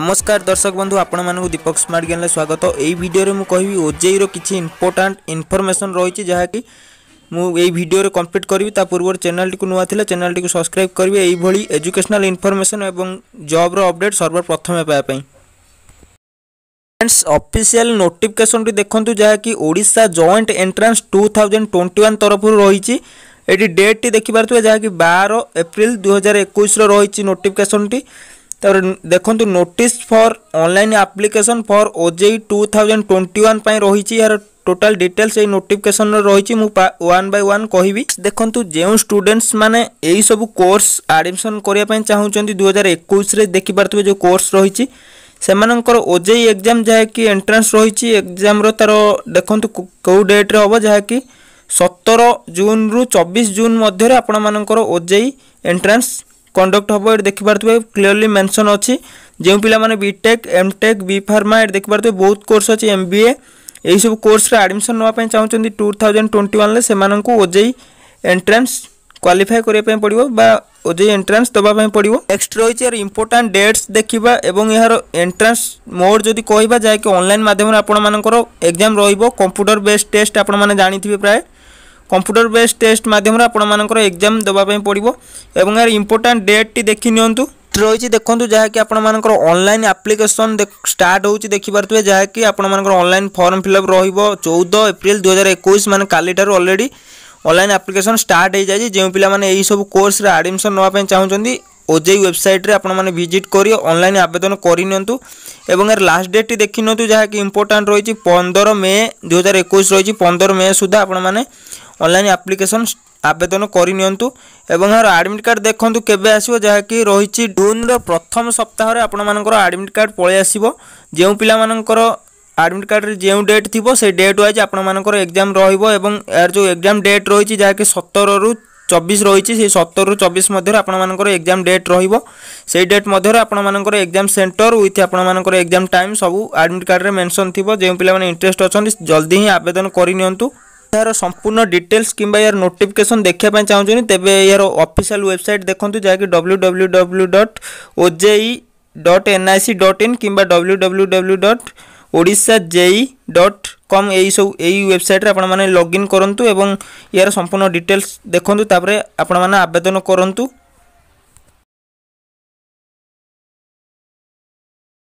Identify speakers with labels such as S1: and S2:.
S1: নমস্কার দর্শক বন্ধু আপনার দীপক স্মার্ট জ্ঞানের স্বাগত এই ভিডিওরে মু কবি ওজেইর কিছু ইম্পর্টাট ইনফরমেসন রয়েছে যা কি মু এই ভিডিওরে কমপ্লিট করবি তা পূর্ব চ্যানেলটি নূয়া লে চ্যানেলটি সবসক্রাইব করবি এইভাবে এজুকেশনাল ইনফরমেসন এবং জব্র অপডেট সর্বপ্রথমে পাওয়া ফ্রেন্ডস অফিসিয়াল নোটিফিকেসনটি দেখুন যা কি Odisha joint entrance two thousand twenty one তরফর রয়েছে এটি ডেটটি দেখিপারে যা কি বার এপ্রিল দুই হাজার একুশর রয়েছে নোটিফিকেসনটি ତାପରେ ଦେଖନ୍ତୁ notice for online application for OJEE two thousand twenty one ପାଇଁ ରହିଛି ଏହାର ଟୋଟାଲ ଡିଟେଲ୍ସ ଏଇ ନୋଟିଫିକେସନ୍ରେ ରହିଛି ମୁଁ ୱାନ୍ ବାଇ ୱାନ୍ କହିବି ଦେଖନ୍ତୁ ଯେଉଁ ଷ୍ଟୁଡେଣ୍ଟସ୍ ମାନେ ଏହିସବୁ କୋର୍ସ ଆଡ଼ମିସନ୍ କରିବା ପାଇଁ ଚାହୁଁଛନ୍ତି ଦୁଇହଜାର ଏକୋଇଶରେ ଦେଖିପାରୁଥିବେ ଯେଉଁ କୋର୍ସ ରହିଛି ସେମାନଙ୍କର ଓଜେଇ ଏକ୍ଜାମ୍ ଯାହାକି ଏଣ୍ଟ୍ରାନ୍ସ ରହିଛି ଏକ୍ଜାମ୍ର ତା'ର ଦେଖନ୍ତୁ କେଉଁ ଡେଟ୍ରେ ହେବ ଯାହାକି ସତର ଜୁନ୍ରୁ ଚବିଶ ଜୁନ୍ ମଧ୍ୟରେ ଆପଣମାନଙ୍କର ଓଜେଇ ଏଣ୍ଟ୍ରାନ୍ସ কন্ডক্ট হব এটি দেখিপারে ক্লিয়রলি মেনশন অছি যে পিলা মানে বিটেক এমটেক বি ফার্মা এটি দেখিপারে বহুত কোর্স অছে এম বি এ এইসব কোর্সরে আডমিশন নেওয়া চাহুন টু থাউজেন্ড টোয়েন্টি ওয়ানে সে ওজেই এন্ট্রান্স କ୍ୱାଲିଫାଏ କରିବା ପାଇଁ ପଡ଼ିବ ବା ଓଜେଇ ଏଣ୍ଟ୍ରାନ୍ସ ଦେବା ପାଇଁ ପଡ଼ିବ ନେକ୍ସଟ ରହିଛି ଏହାର ଇମ୍ପୋର୍ଟାଣ୍ଟ ଡେଟ୍ସ ଦେଖିବା ଏବଂ ଏହାର ଏଣ୍ଟ୍ରାନ୍ସ ମୋଡ଼ ଯଦି କହିବା ଯାହାକି ଅନଲାଇନ୍ ମାଧ୍ୟମରେ ଆପଣମାନଙ୍କର ଏକ୍ଜାମ୍ ରହିବ କମ୍ପ୍ୟୁଟର ବେସ୍ ଟେଷ୍ଟ ଆପଣମାନେ ଜାଣିଥିବେ ପ୍ରାୟ কম্পুটর বেস টেস্ট মাধ্যমে আপনার এক্সাম দেওয়া পড়ব এবং এর ইম্পর্টাট ডেটটি দেখি নিউ রয়েছে দেখুন যা কি আপনার অনলাইন আপ্লিকেসন স্টার্ট হচ্ছে দেখিপারে যা কি আপনার অনলাইন ফর্ম ফিল আপ রহব চৌদ এপ্রিল দুই হাজার একুশ মানে কালিঠার অলরেডি অনলাইন আপ্লিকেসন স্টার্ট হয়ে যাই যে পিলা মানে এই সব কোর্সরে আডমিশন নেওয়া চাহুন ওজেই ওয়েবসাইট্রে আপনার ভিজিট করে অনলাইন আবেদন করে নিউ এবং এর লাস্ট ডেটটি দেখি নিউ যা কি ইম্পর্টাট রয়েছে পনেরো মে দুই হাজার একুশ রয়েছে পনেরো মে সুদ্ধা আপনার অনলাইন আপ্লিকেসন আবেদন করে নিয়ন্তু এবং এর আডমিট কার্ড দেখুন কেবে আসব যা কি রয়েছে জুন্র প্রথম সপ্তাহে আপনার আডমিট কার্ড পলাই আসব যে পিলার আডমিট কার্ডে যে ডেট থাকবে সেই ডেট ওয়াইজ আপনার এক্সাম রহব এবং এর যে এক্সাম ডেট রয়েছে যা কি সতরু চব্বিশ রয়েছে সেই সতরু চব্বিশ মধ্যে আপনার এক্সাম ডেট রহব সেই ডেট মধ্যে আপনার এক্সাম সেন্টর উইথ আপনার এক্সাম টাইম সবু আডমিট কার্ডে মেনশন থাকবে যে পিলা ইন্টারেস্ট অনেক জলদি হি আবেদন করে নিয়ন্তু এর সম্পূর্ণ ডিটেলস কিংবা এর নোটিফিকেসন দেখা চাহুন তেবে এর অফিসিয়াল ওয়েবসাইট দেখুন যা কি W W W dot OJEE dot NIC dot in কিংবা W W W dot Odisha JEE dot com ଏଇସବୁ ଏଇ ୱେବସାଇଟ୍ରେ ଆପଣମାନେ ଲଗ୍ଇନ୍ କରନ୍ତୁ ଏବଂ ଏହାର ସମ୍ପୂର୍ଣ୍ଣ ଡିଟେଲ୍ସ ଦେଖନ୍ତୁ ତାପରେ ଆପଣମାନେ ଆବେଦନ କରନ୍ତୁ